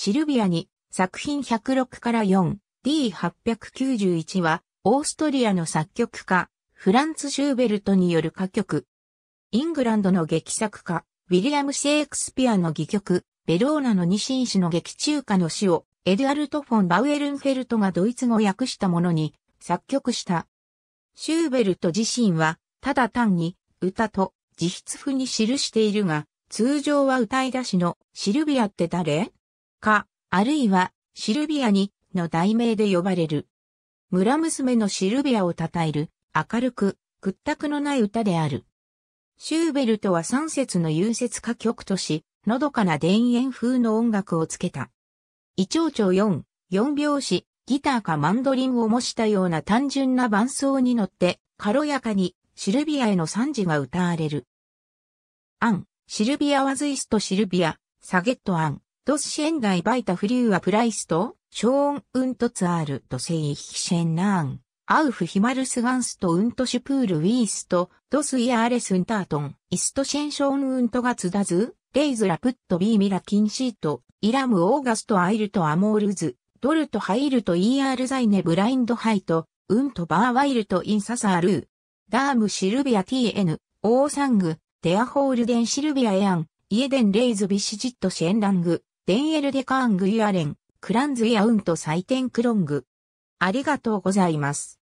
シルビアに作品106から 4D891 はオーストリアの作曲家フランツ・シューベルトによる歌曲。イングランドの劇作家ウィリアム・シェイクスピアの戯曲ベローナの二神士の劇中歌の詩をエドゥアルト・フォン・バウエルンフェルトがドイツ語訳したものに作曲した。シューベルト自身はただ単に歌と自筆譜に記しているが、通常は歌い出しのシルビアって誰か、あるいは、シルビアに、の題名で呼ばれる。村娘のシルビアを称える、明るく、屈託のない歌である。シューベルトは三節の融雪歌曲とし、のどかな田園風の音楽をつけた。胃腸長4、4拍子、ギターかマンドリンを模したような単純な伴奏に乗って、軽やかに、シルビアへの賛辞が歌われる。アン、シルビア・ワズイスト・シルビア、サゲット・アン。ドスシェンダイバイタフリューアプライスト、ショーン・ウントツアールとセイヒシェンナーン、アウフヒマルスガンスト・ウントシュプール・ウィースト、ドスイアーレス・ウンタートン、イストシェンショーン・ウントガツダズ、レイズ・ラプット・ビー・ミラ・キンシート、イラム・オーガスト・アイルト・アモールズ、ドルト・ハイルト・イーアール・ザイネ・ブラインド・ハイト、ウント・バー・ワイルト・イン・ササールー、ダーム・シルビア・ティエヌ、オー・サング、デア・ホールデン・シルビア・エアン、イエデン・レイズ・ビシジット・シェンラング、デンエルデカーングユアレン、クランズヤウンと採点クロング。ありがとうございます。